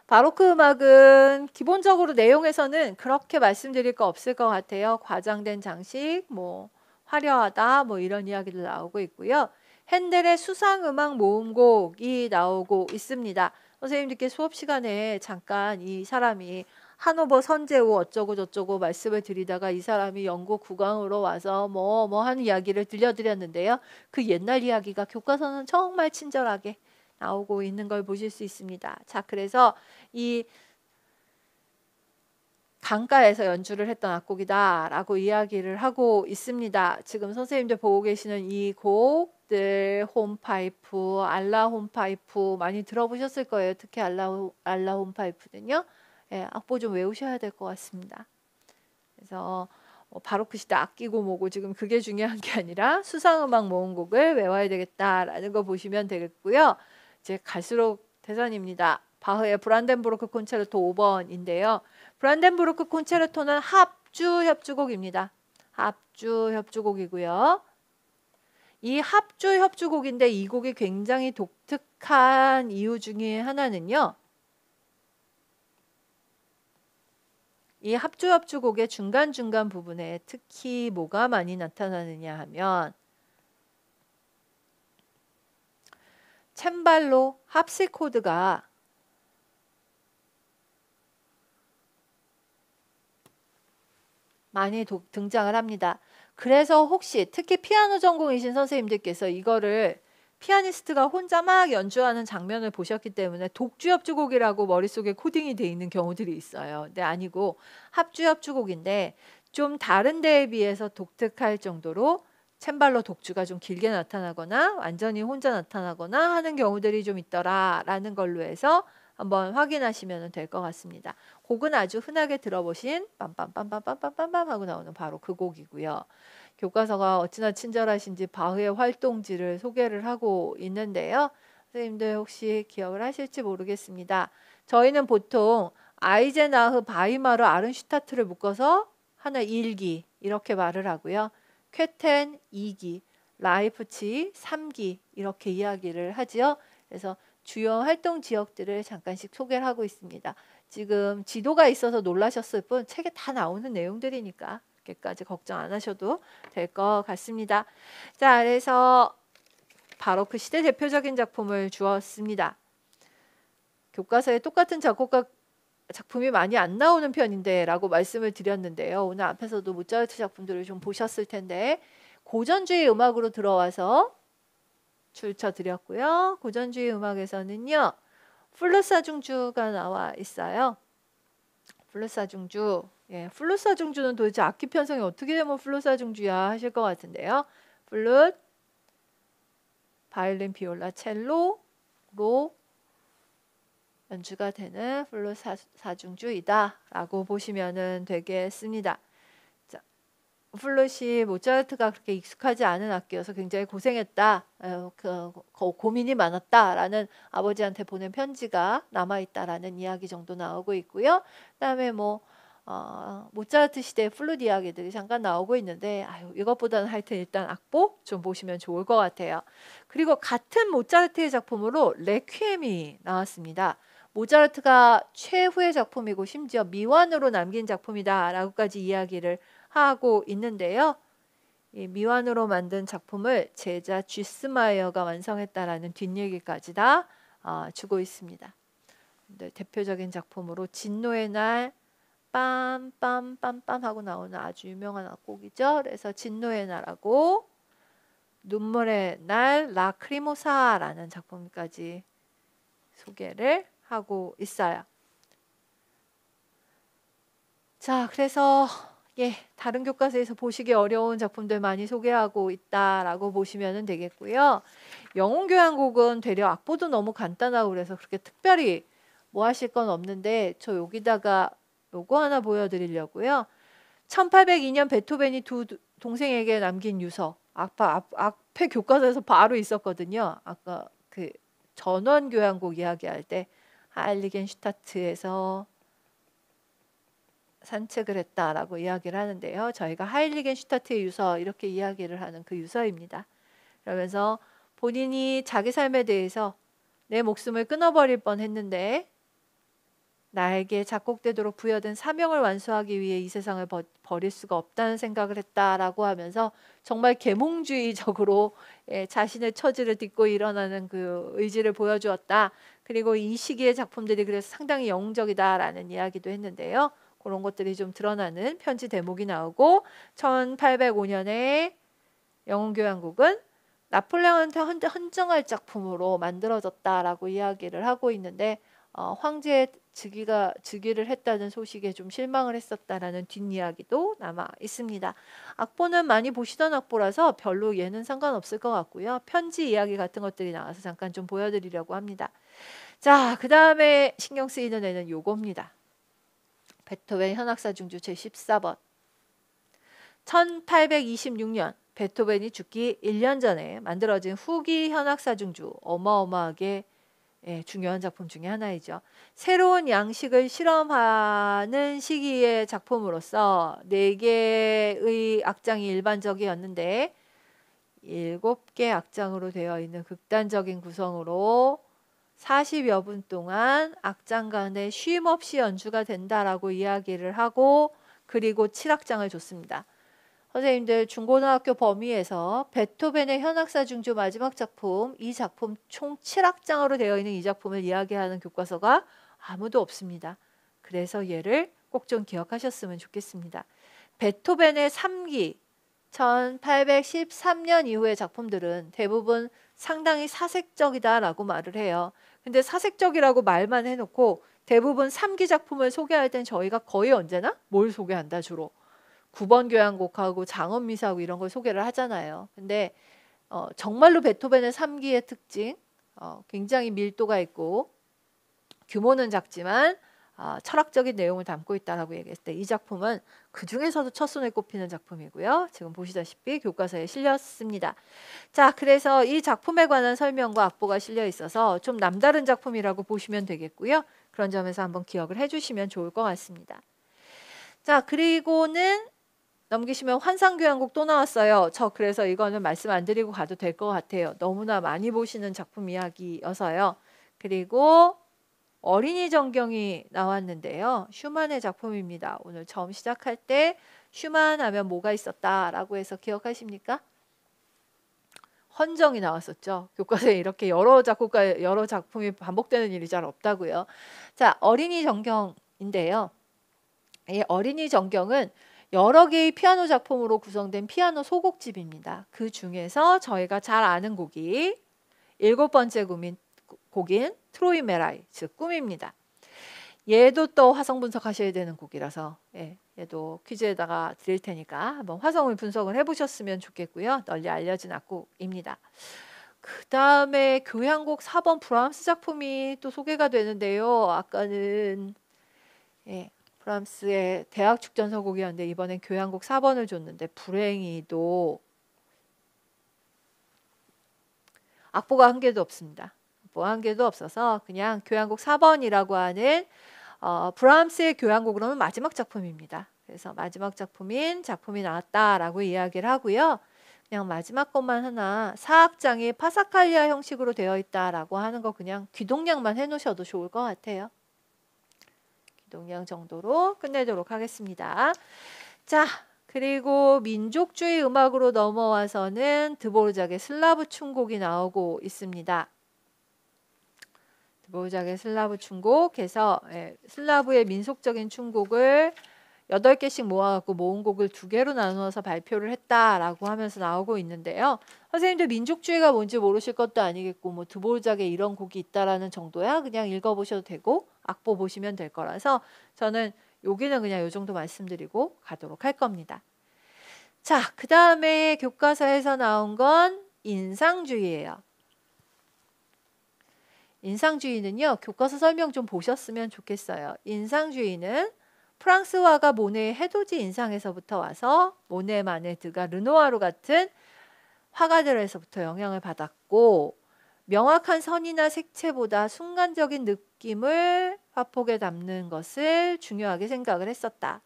바로크 음악은 기본적으로 내용에서는 그렇게 말씀드릴 거 없을 것 같아요. 과장된 장식, 뭐 화려하다, 뭐 이런 이야기들 나오고 있고요. 핸델의 수상 음악 모음곡이 나오고 있습니다. 선생님들께 수업 시간에 잠깐 이 사람이 한오버 선제우 어쩌고 저쩌고 말씀을 드리다가 이 사람이 영국 국왕으로 와서 뭐뭐 뭐 하는 이야기를 들려드렸는데요. 그 옛날 이야기가 교과서는 정말 친절하게 나오고 있는 걸 보실 수 있습니다. 자, 그래서 이 강가에서 연주를 했던 악곡이다라고 이야기를 하고 있습니다. 지금 선생님들 보고 계시는 이 곡들 홈파이프, 알라 홈파이프 많이 들어보셨을 거예요. 특히 알라 알라 홈파이프는요. 예, 악보 좀 외우셔야 될 것 같습니다. 그래서 뭐 바로크 그 시대 아끼고 뭐고 지금 그게 중요한 게 아니라 수상음악 모음곡을 외워야 되겠다라는 거 보시면 되겠고요. 이제 갈수록 대선입니다. 바흐의 브란덴부르크 콘체르토 5번인데요. 브란덴부르크 콘체르토는 합주 협주곡입니다. 합주 협주곡이고요. 이 합주 협주곡인데 이 곡이 굉장히 독특한 이유 중에 하나는요. 이 합주 협주곡의 중간중간 부분에 특히 뭐가 많이 나타나느냐 하면 챔발로 합시코드가 많이 도, 등장을 합니다. 그래서 혹시 특히 피아노 전공이신 선생님들께서 이거를 피아니스트가 혼자 막 연주하는 장면을 보셨기 때문에 독주협주곡이라고 머릿속에 코딩이 돼 있는 경우들이 있어요. 근데 아니고 합주협주곡인데 좀 다른 데에 비해서 독특할 정도로 챔발로 독주가 좀 길게 나타나거나 완전히 혼자 나타나거나 하는 경우들이 좀 있더라라는 걸로 해서 한번 확인하시면 될 것 같습니다. 곡은 아주 흔하게 들어보신 빰빰빰빰빰빰빰 하고 나오는 바로 그 곡이고요. 교과서가 어찌나 친절하신지 바흐의 활동지를 소개를 하고 있는데요. 선생님들 혹시 기억을 하실지 모르겠습니다. 저희는 보통 아이젠하흐 바이마르 아른슈타트를 묶어서 하나 일기 이렇게 말을 하고요. 쾌텐 2기, 라이프치 3기 이렇게 이야기를 하지요. 그래서 주요 활동 지역들을 잠깐씩 소개를 하고 있습니다. 지금 지도가 있어서 놀라셨을 뿐 책에 다 나오는 내용들이니까 그렇게까지 걱정 안 하셔도 될 것 같습니다. 자, 그래서 바로 그 시대 대표적인 작품을 주었습니다. 교과서에 똑같은 작곡가 작품이 많이 안 나오는 편인데라고 말씀을 드렸는데요. 오늘 앞에서도 모차르트 작품들을 좀 보셨을 텐데 고전주의 음악으로 들어와서 출처드렸고요. 고전주의 음악에서는요. 플루사 중주가 나와 있어요. 플루사 중주. 예, 플루사 중주는 도대체 악기 편성이 어떻게 되면 플루사 중주야 하실 것 같은데요. 플룻, 바이올린, 비올라, 첼로, 로, 연주가 되는 플룻 사중주이다라고 보시면 되겠습니다. 자, 플룻이 모차르트가 그렇게 익숙하지 않은 악기여서 굉장히 고생했다, 어, 그, 그, 고민이 많았다라는 아버지한테 보낸 편지가 남아 있다라는 이야기 정도 나오고 있고요. 그다음에 뭐 어, 모차르트 시대의 플룻 이야기들이 잠깐 나오고 있는데 아유, 이것보다는 하여튼 일단 악보 좀 보시면 좋을 것 같아요. 그리고 같은 모차르트의 작품으로 레퀴엠이 나왔습니다. 모차르트가 최후의 작품이고 심지어 미완으로 남긴 작품이다라고까지 이야기를 하고 있는데요. 이 미완으로 만든 작품을 제자 쥐스마이어가 완성했다라는 뒷얘기까지 다 어, 주고 있습니다. 네, 대표적인 작품으로 진노의 날 빰빰빰빰 하고 나오는 아주 유명한 악곡이죠. 그래서 진노의 날하고 눈물의 날 라크리모사라는 작품까지 소개를 하고 있어요. 자, 그래서 예, 다른 교과서에서 보시기 어려운 작품들 많이 소개하고 있다라고 보시면 되겠고요. 영웅 교향곡은 되려 악보도 너무 간단하고 그래서 그렇게 특별히 뭐 하실 건 없는데 저 여기다가 요거 하나 보여드리려고요. 1802년 베토벤이 두 동생에게 남긴 유서 악파, 악, 악패 교과서에서 바로 있었거든요. 아까 그 전원 교향곡 이야기할 때 하일리겐슈타트에서 산책을 했다라고 이야기를 하는데요. 저희가 하일리겐슈타트의 유서 이렇게 이야기를 하는 그 유서입니다. 그러면서 본인이 자기 삶에 대해서 내 목숨을 끊어버릴 뻔했는데 나에게 작곡되도록 부여된 사명을 완수하기 위해 이 세상을 버, 버릴 수가 없다는 생각을 했다라고 하면서 정말 계몽주의적으로 예, 자신의 처지를 딛고 일어나는 그 의지를 보여주었다. 그리고 이 시기의 작품들이 그래서 상당히 영웅적이다라는 이야기도 했는데요. 그런 것들이 좀 드러나는 편지 대목이 나오고 1805년에 영웅교향곡은 나폴레옹한테 헌정할 작품으로 만들어졌다라고 이야기를 하고 있는데 어, 황제 즉위가 즉위를 했다는 소식에 좀 실망을 했었다라는 뒷이야기도 남아 있습니다. 악보는 많이 보시던 악보라서 별로 얘는 상관없을 것 같고요. 편지 이야기 같은 것들이 나와서 잠깐 좀 보여드리려고 합니다. 자, 그 다음에 신경 쓰이는 애는 요겁니다. 베토벤 현악사 중주 제14번 1826년 베토벤이 죽기 1년 전에 만들어진 후기 현악사 중주 어마어마하게 예, 중요한 작품 중에 하나이죠. 새로운 양식을 실험하는 시기의 작품으로서 네 개의 악장이 일반적이었는데 일곱 개 악장으로 되어 있는 극단적인 구성으로 40여 분 동안 악장 간에 쉼 없이 연주가 된다라고 이야기를 하고 그리고 7악장을 줬습니다. 선생님들 중고등학교 범위에서 베토벤의 현악사 중주 마지막 작품 이 작품 총 7악장으로 되어 있는 이 작품을 이야기하는 교과서가 아무도 없습니다. 그래서 얘를 꼭 좀 기억하셨으면 좋겠습니다. 베토벤의 3기 1813년 이후의 작품들은 대부분 상당히 사색적이다라고 말을 해요. 근데 사색적이라고 말만 해놓고 대부분 3기 작품을 소개할 땐 저희가 거의 언제나 뭘 소개한다 주로 9번 교향곡하고 장엄 미사하고 이런 걸 소개를 하잖아요. 근데 어, 정말로 베토벤의 3기의 특징, 어, 굉장히 밀도가 있고 규모는 작지만 어, 철학적인 내용을 담고 있다라고 얘기했을 때 이 작품은 그 중에서도 첫 손에 꼽히는 작품이고요. 지금 보시다시피 교과서에 실렸습니다. 자, 그래서 이 작품에 관한 설명과 악보가 실려 있어서 좀 남다른 작품이라고 보시면 되겠고요. 그런 점에서 한번 기억을 해주시면 좋을 것 같습니다. 자, 그리고는 넘기시면 환상교향곡 또 나왔어요. 저 그래서 이거는 말씀 안 드리고 가도 될 것 같아요. 너무나 많이 보시는 작품 이야기여서요. 그리고 어린이 전경이 나왔는데요. 슈만의 작품입니다. 오늘 처음 시작할 때 슈만 하면 뭐가 있었다라고 해서 기억하십니까? 헌정이 나왔었죠. 교과서에 이렇게 여러 작곡가 여러 작품이 반복되는 일이 잘 없다고요. 자, 어린이 전경인데요. 이 어린이 전경은 여러 개의 피아노 작품으로 구성된 피아노 소곡집입니다. 그 중에서 저희가 잘 아는 곡이 일곱 번째 곡인, 곡인 트로이 메라이 즉 꿈입니다. 얘도 또 화성 분석하셔야 되는 곡이라서 예, 얘도 퀴즈에다가 드릴 테니까 한번 화성을 분석을 해보셨으면 좋겠고요. 널리 알려진 악곡입니다. 그 다음에 교향곡 4번 브람스 작품이 또 소개가 되는데요. 아까는 예, 프랑스의 대학 축전서곡이었는데 이번엔 교향곡 4번을 줬는데 불행히도 악보가 한 개도 없습니다. 뭐한 개도 없어서 그냥 교향곡 4번이라고 하는 어, 브람스의 교향곡으로는 마지막 작품입니다. 그래서 마지막 작품인 작품이 나왔다라고 이야기를 하고요. 그냥 마지막 것만 하나 사악장이 파사칼리아 형식으로 되어 있다라고 하는 거 그냥 귀동냥만 해놓으셔도 좋을 것 같아요. 대통 정도로 끝내도록 하겠습니다. 자, 그리고 민족주의 음악으로 넘어와서는 드보르작의 슬라브 춤곡이 나오고 있습니다. 드보르작의 슬라브 춤곡에서 예, 슬라브의 민속적인 춤곡을 8개씩 모아갖고 모은 곡을 두 개로 나누어서 발표를 했다라고 하면서 나오고 있는데요. 선생님들 민족주의가 뭔지 모르실 것도 아니겠고 뭐드보작에 이런 곡이 있다라는 정도야 그냥 읽어보셔도 되고 악보 보시면 될 거라서 저는 여기는 그냥 이 정도 말씀드리고 가도록 할 겁니다. 자, 그 다음에 교과서에서 나온 건 인상주의예요. 인상주의는요, 교과서 설명 좀 보셨으면 좋겠어요. 인상주의는 프랑스화가 모네의 해돋이 인상에서부터 와서 모네, 마네, 드가, 르노아로 같은 화가들에서부터 영향을 받았고 명확한 선이나 색채보다 순간적인 느낌을 화폭에 담는 것을 중요하게 생각을 했었다.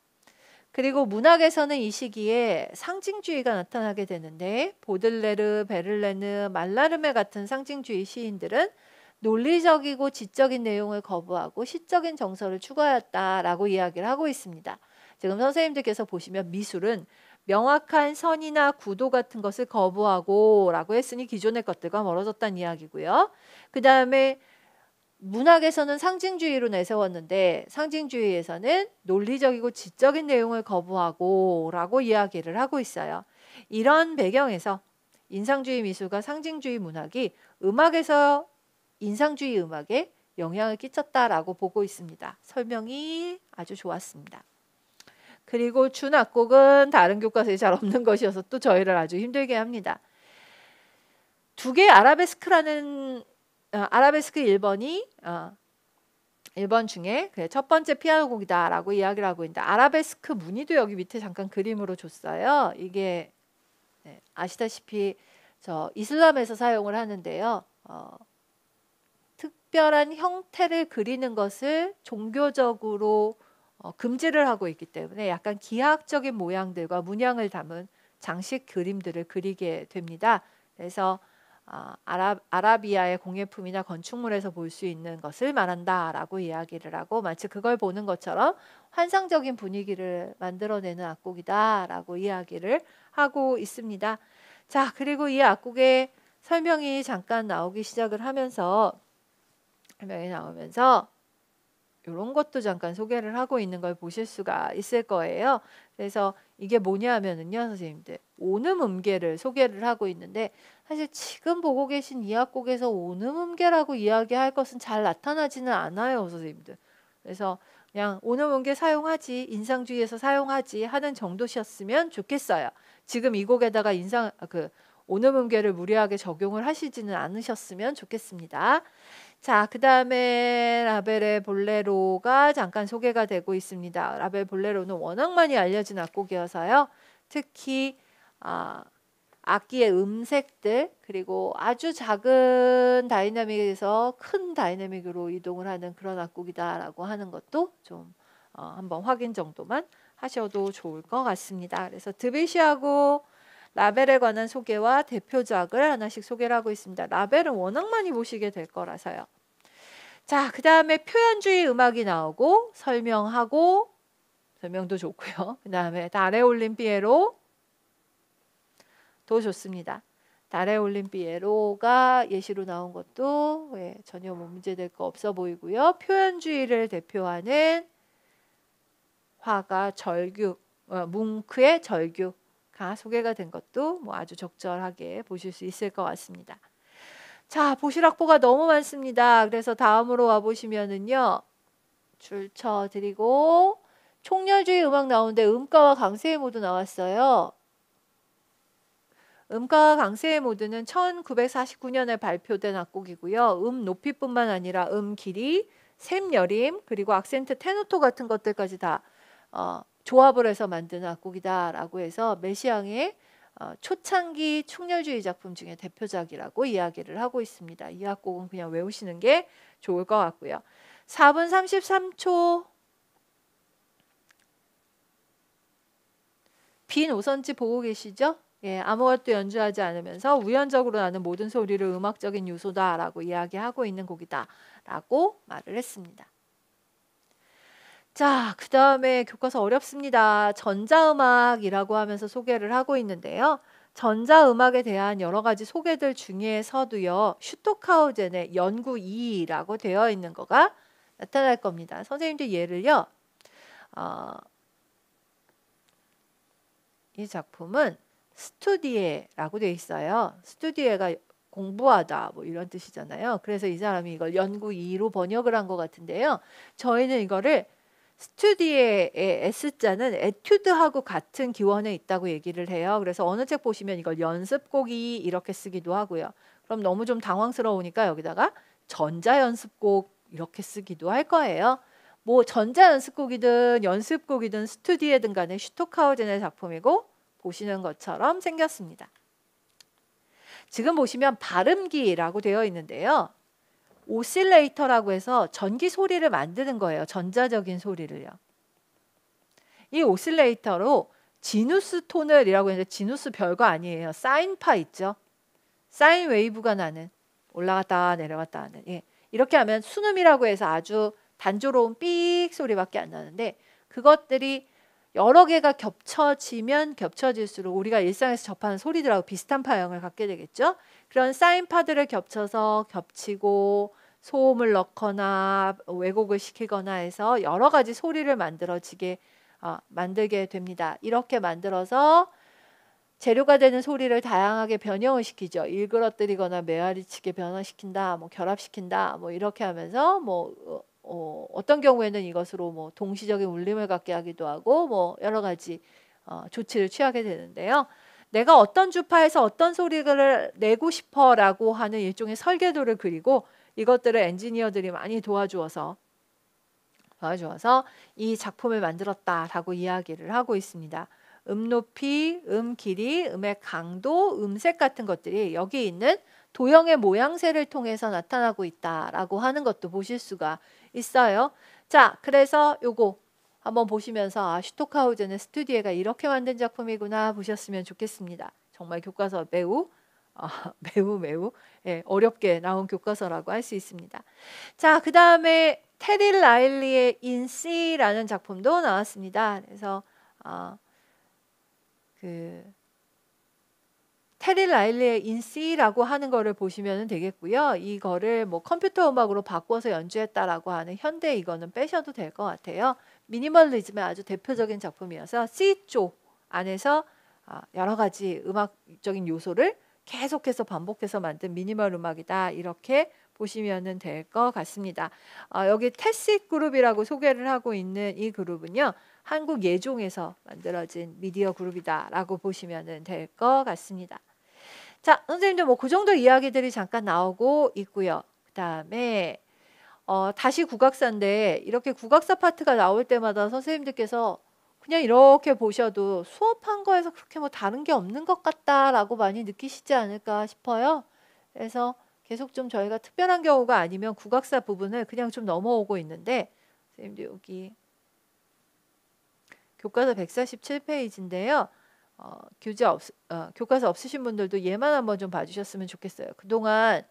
그리고 문학에서는 이 시기에 상징주의가 나타나게 되는데 보들레르, 베를레느, 말라르메 같은 상징주의 시인들은 논리적이고 지적인 내용을 거부하고 시적인 정서를 추구하였다라고 이야기를 하고 있습니다. 지금 선생님들께서 보시면 미술은 명확한 선이나 구도 같은 것을 거부하고 라고 했으니 기존의 것들과 멀어졌다는 이야기고요. 그 다음에 문학에서는 상징주의로 내세웠는데 상징주의에서는 논리적이고 지적인 내용을 거부하고 라고 이야기를 하고 있어요. 이런 배경에서 인상주의 미술과 상징주의 문학이 음악에서 인상주의 음악에 영향을 끼쳤다라고 보고 있습니다. 설명이 아주 좋았습니다. 그리고 준악곡은 다른 교과서에 잘 없는 것이어서 또 저희를 아주 힘들게 합니다. 두 개의 아라베스크라는 어, 아라베스크 1번이 어, 1번 중에 그 첫 번째 피아노 곡이다라고 이야기를 하고 있는데 아라베스크 무늬도 여기 밑에 잠깐 그림으로 줬어요. 이게 네, 아시다시피 저 이슬람에서 사용을 하는데요. 어, 특별한 형태를 그리는 것을 종교적으로 어, 금지를 하고 있기 때문에 약간 기하학적인 모양들과 문양을 담은 장식 그림들을 그리게 됩니다. 그래서 아, 아랍, 아라비아의 공예품이나 건축물에서 볼 수 있는 것을 말한다라고 이야기를 하고 마치 그걸 보는 것처럼 환상적인 분위기를 만들어내는 악곡이다라고 이야기를 하고 있습니다. 자, 그리고 이 악곡의 설명이 잠깐 나오기 시작을 하면서 설명이 나오면서 이런 것도 잠깐 소개를 하고 있는 걸 보실 수가 있을 거예요. 그래서 이게 뭐냐 면은요 선생님들. 오음 음계를 소개를 하고 있는데 사실 지금 보고 계신 이 학곡에서 오음 음계라고 이야기할 것은 잘 나타나지는 않아요, 선생님들. 그래서 그냥 오음 음계 사용하지, 인상주의에서 사용하지 하는 정도셨으면 좋겠어요. 지금 이 곡에다가 인상 아, 그 오늘음계를 무리하게 적용을 하시지는 않으셨으면 좋겠습니다. 자, 그 다음에 라벨의 볼레로가 잠깐 소개가 되고 있습니다. 라벨 볼레로는 워낙 많이 알려진 악곡이어서요. 특히 아, 악기의 음색들 그리고 아주 작은 다이나믹에서 큰 다이나믹으로 이동을 하는 그런 악곡이다라고 하는 것도 좀 어, 한번 확인 정도만 하셔도 좋을 것 같습니다. 그래서 드비시하고 라벨에 관한 소개와 대표작을 하나씩 소개를 하고 있습니다. 라벨은 워낙 많이 보시게 될 거라서요. 자, 그 다음에 표현주의 음악이 나오고 설명하고 설명도 좋고요. 그 다음에 달에 올린 피에로도 좋습니다. 달에 올린 피에로가 예시로 나온 것도 예, 전혀 뭐 문제될 거 없어 보이고요. 표현주의를 대표하는 화가 절규, 어, 뭉크의 절규 다 소개가 된 것도 뭐 아주 적절하게 보실 수 있을 것 같습니다. 자, 보실학보가 너무 많습니다. 그래서 다음으로 와 보시면은요. 줄쳐 드리고 총열주의 음악 나오는데 음가와 강세의 모두 나왔어요. 음가와 강세의 모드는 1949년에 발표된 악곡이고요. 음 높이뿐만 아니라 음 길이, 샘 여림, 그리고 악센트 테노토 같은 것들까지 다 어, 조합을 해서 만든 악곡이다라고 해서 메시앙의 어, 초창기 충렬주의 작품 중에 대표작이라고 이야기를 하고 있습니다. 이 악곡은 그냥 외우시는 게 좋을 것 같고요. 4분 33초 빈 오선지 보고 계시죠? 예, 아무것도 연주하지 않으면서 우연적으로 나는 모든 소리를 음악적인 요소다라고 이야기하고 있는 곡이다라고 말을 했습니다. 자, 그 다음에 교과서 어렵습니다. 전자음악이라고 하면서 소개를 하고 있는데요. 전자음악에 대한 여러 가지 소개들 중에서도요. 슈토카우젠의 연구 2라고 되어 있는 거가 나타날 겁니다. 선생님들 예를요. 어, 이 작품은 스튜디에라고 되어 있어요. 스튜디에가 공부하다 뭐 이런 뜻이잖아요. 그래서 이 사람이 이걸 연구 2로 번역을 한 것 같은데요. 저희는 이거를 스튜디의 에 S자는 에튜드하고 같은 기원에 있다고 얘기를 해요. 그래서 어느 책 보시면 이걸 연습곡이 이렇게 쓰기도 하고요. 그럼 너무 좀 당황스러우니까 여기다가 전자연습곡 이렇게 쓰기도 할 거예요. 뭐 전자연습곡이든 연습곡이든 스튜디에든 간에 슈토카우젠의 작품이고 보시는 것처럼 생겼습니다. 지금 보시면 발음기라고 되어 있는데요. 오실레이터라고 해서 전기 소리를 만드는 거예요. 전자적인 소리를요. 이 오실레이터로 지누스 토널이라고 했는데 지누스 별거 아니에요. 사인파 있죠. 사인 웨이브가 나는 올라갔다 내려갔다 하는 예. 이렇게 하면 수음이라고 해서 아주 단조로운 삑 소리밖에 안 나는데 그것들이 여러 개가 겹쳐지면 겹쳐질수록 우리가 일상에서 접하는 소리들하고 비슷한 파형을 갖게 되겠죠. 그런 사인파들을 겹쳐서 겹치고 소음을 넣거나 왜곡을 시키거나 해서 여러 가지 소리를 만들어지게 어, 만들게 됩니다. 이렇게 만들어서 재료가 되는 소리를 다양하게 변형을 시키죠. 일그러뜨리거나 메아리치게 변화시킨다, 뭐 결합시킨다, 뭐 이렇게 하면서 뭐 어, 어, 어떤 경우에는 이것으로 뭐 동시적인 울림을 갖게 하기도 하고 뭐 여러 가지 어, 조치를 취하게 되는데요. 내가 어떤 주파에서 어떤 소리를 내고 싶어라고 하는 일종의 설계도를 그리고 이것들을 엔지니어들이 많이 도와주어서 도와주어서 이 작품을 만들었다라고 이야기를 하고 있습니다. 음 높이, 음 길이, 음의 강도, 음색 같은 것들이 여기 있는 도형의 모양새를 통해서 나타나고 있다라고 하는 것도 보실 수가 있어요. 자, 그래서 요거 한번 보시면서 아, 슈토카우젠의 스튜디에가 이렇게 만든 작품이구나 보셨으면 좋겠습니다. 정말 교과서 매우 아, 매우 매우 예, 어렵게 나온 교과서라고 할 수 있습니다. 자, 그 다음에 테디 라일리의 인씨라는 작품도 나왔습니다. 그래서 아, 그 테리 라일리의 인씨라고 하는 거를 보시면 되겠고요. 이거를 뭐 컴퓨터 음악으로 바꿔서 연주했다라고 하는 현대 이거는 빼셔도 될 것 같아요. 미니멀리즘의 아주 대표적인 작품이어서 c 조 안에서 아, 여러 가지 음악적인 요소를 계속해서 반복해서 만든 미니멀 음악이다 이렇게 보시면 될 것 같습니다. 어, 여기 테시 그룹이라고 소개를 하고 있는 이 그룹은요. 한국 예종에서 만들어진 미디어 그룹이다라고 보시면 될 것 같습니다. 자, 선생님들 뭐 그 정도 이야기들이 잠깐 나오고 있고요. 그 다음에 어, 다시 국악사인데 이렇게 국악사 파트가 나올 때마다 선생님들께서 그냥 이렇게 보셔도 수업한 거에서 그렇게 뭐 다른 게 없는 것 같다라고 많이 느끼시지 않을까 싶어요. 그래서 계속 좀 저희가 특별한 경우가 아니면 국악사 부분을 그냥 좀 넘어오고 있는데 선생님들 여기 교과서 147페이지인데요. 어, 교재 없, 어, 교과서 없으신 분들도 얘만 한번 좀 봐주셨으면 좋겠어요. 그동안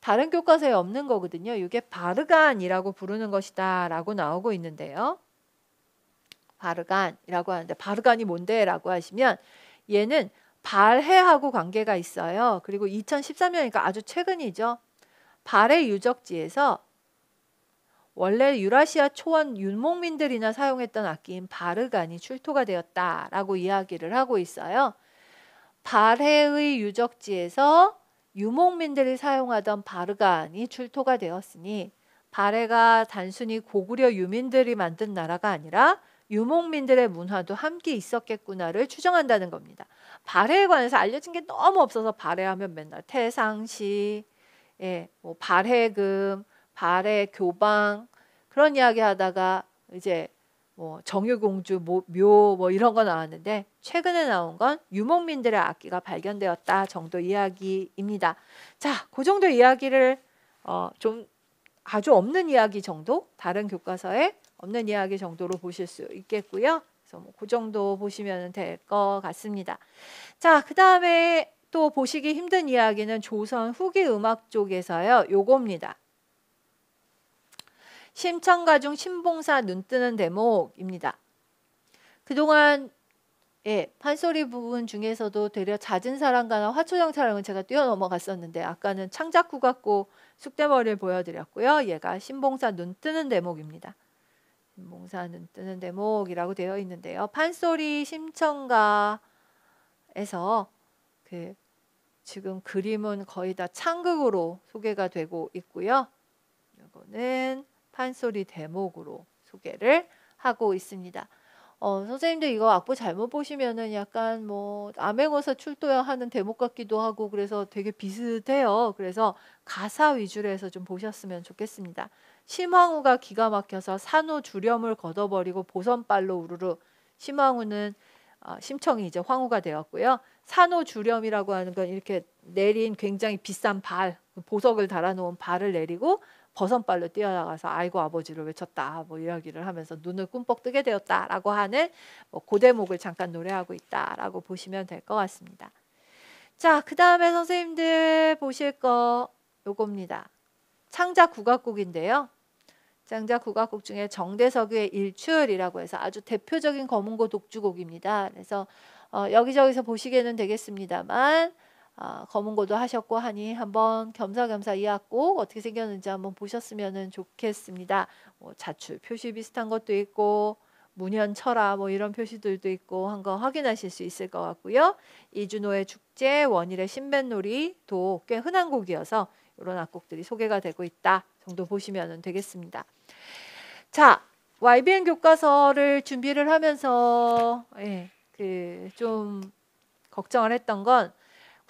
다른 교과서에 없는 거거든요. 이게 바르간이라고 부르는 것이다 라고 나오고 있는데요. 바르간이라고 하는데 바르간이 뭔데? 라고 하시면 얘는 발해하고 관계가 있어요. 그리고 2013년이니까 아주 최근이죠. 발해 유적지에서 원래 유라시아 초원 윤목민들이나 사용했던 악기인 바르간이 출토가 되었다라고 이야기를 하고 있어요. 발해의 유적지에서 유목민들이 사용하던 바르간이 출토가 되었으니 바레가 단순히 고구려 유민들이 만든 나라가 아니라 유목민들의 문화도 함께 있었겠구나를 추정한다는 겁니다. 발해에 관해서 알려진 게 너무 없어서 발해하면 맨날 태상시, 예, 뭐 발해금, 발해 교방 그런 이야기 하다가 이제 뭐 정유공주 묘 뭐 이런 거 나왔는데 최근에 나온 건 유목민들의 악기가 발견되었다 정도 이야기입니다. 자, 그 정도 이야기를 어, 좀 아주 없는 이야기 정도 다른 교과서에 없는 이야기 정도로 보실 수 있겠고요. 그래서 뭐그 정도 보시면 될 것 같습니다. 자, 그 다음에 또 보시기 힘든 이야기는 조선 후기 음악 쪽에서요. 요겁니다. 심청가중 신봉사 눈뜨는 대목입니다. 그동안 예, 판소리 부분 중에서도 되려 잦은 사랑가나 화초형 사랑은 제가 뛰어넘어갔었는데 아까는 창작구 같고 숙대머리를 보여드렸고요. 얘가 신봉사 눈뜨는 대목입니다. 신봉사 눈뜨는 대목이라고 되어 있는데요. 판소리 심청가에서 그 지금 그림은 거의 다 창극으로 소개가 되고 있고요. 이거는 한소리 대목으로 소개를 하고 있습니다. 어, 선생님들 이거 악보 잘못 보시면은 약간 뭐 암행어사 출도야 하는 대목 같기도 하고 그래서 되게 비슷해요. 그래서 가사 위주로 해서 좀 보셨으면 좋겠습니다. 심황우가 기가 막혀서 산후 주렴을 걷어버리고 보선발로 우르르 심황우는 어, 심청이 이제 황후가 되었고요. 산후 주렴이라고 하는 건 이렇게 내린 굉장히 비싼 발 보석을 달아놓은 발을 내리고 버선발로 뛰어나가서 아이고 아버지를 외쳤다 뭐 이야기를 하면서 눈을 꿈뻑 뜨게 되었다라고 하는 뭐 고대목을 잠깐 노래하고 있다라고 보시면 될 것 같습니다. 자, 그 다음에 선생님들 보실 거 요겁니다. 창작 국악곡인데요. 창작 국악곡 중에 정대석의 일출이라고 해서 아주 대표적인 거문고 독주곡입니다. 그래서 어, 여기저기서 보시게는 되겠습니다만 아, 검은고도 하셨고 하니 한번 겸사겸사 이학곡 어떻게 생겼는지 한번 보셨으면 좋겠습니다. 뭐 자출 표시 비슷한 것도 있고 문현철아 뭐 이런 표시들도 있고 한 거 확인하실 수 있을 것 같고요. 이준호의 축제, 원일의 신뱃놀이 도꽤 흔한 곡이어서 이런 악곡들이 소개가 되고 있다 정도 보시면 되겠습니다. 자, YBN 교과서를 준비를 하면서 예, 그좀 걱정을 했던 건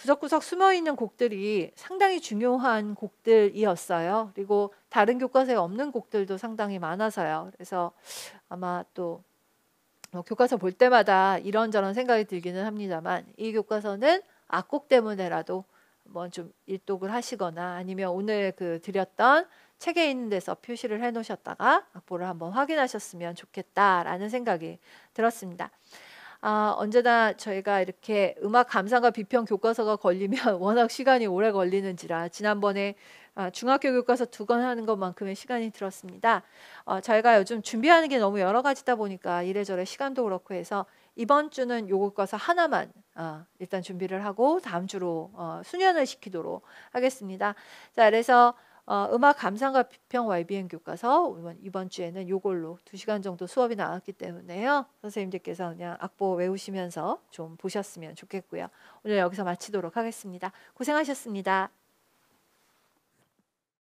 구석구석 숨어 있는 곡들이 상당히 중요한 곡들이었어요. 그리고 다른 교과서에 없는 곡들도 상당히 많아서요. 그래서 아마 또 뭐 교과서 볼 때마다 이런저런 생각이 들기는 합니다만 이 교과서는 악곡 때문에라도 한좀 일독을 하시거나 아니면 오늘 그 드렸던 책에 있는 데서 표시를 해 놓으셨다가 악보를 한번 확인하셨으면 좋겠다라는 생각이 들었습니다. 아, 언제나 저희가 이렇게 음악 감상과 비평 교과서가 걸리면 워낙 시간이 오래 걸리는지라 지난번에 아, 중학교 교과서 두 권 하는 것만큼의 시간이 들었습니다. 어, 저희가 요즘 준비하는 게 너무 여러 가지다 보니까 이래저래 시간도 그렇고 해서 이번 주는 요거과서 하나만 어, 일단 준비를 하고 다음 주로 어, 수년을 시키도록 하겠습니다. 자, 그래서 어, 음악 감상과 비평 YBN 교과서 이번, 이번 주에는 요걸로 2시간 정도 수업이 나왔기 때문에요. 선생님들께서 그냥 악보 외우시면서 좀 보셨으면 좋겠고요. 오늘 여기서 마치도록 하겠습니다. 고생하셨습니다.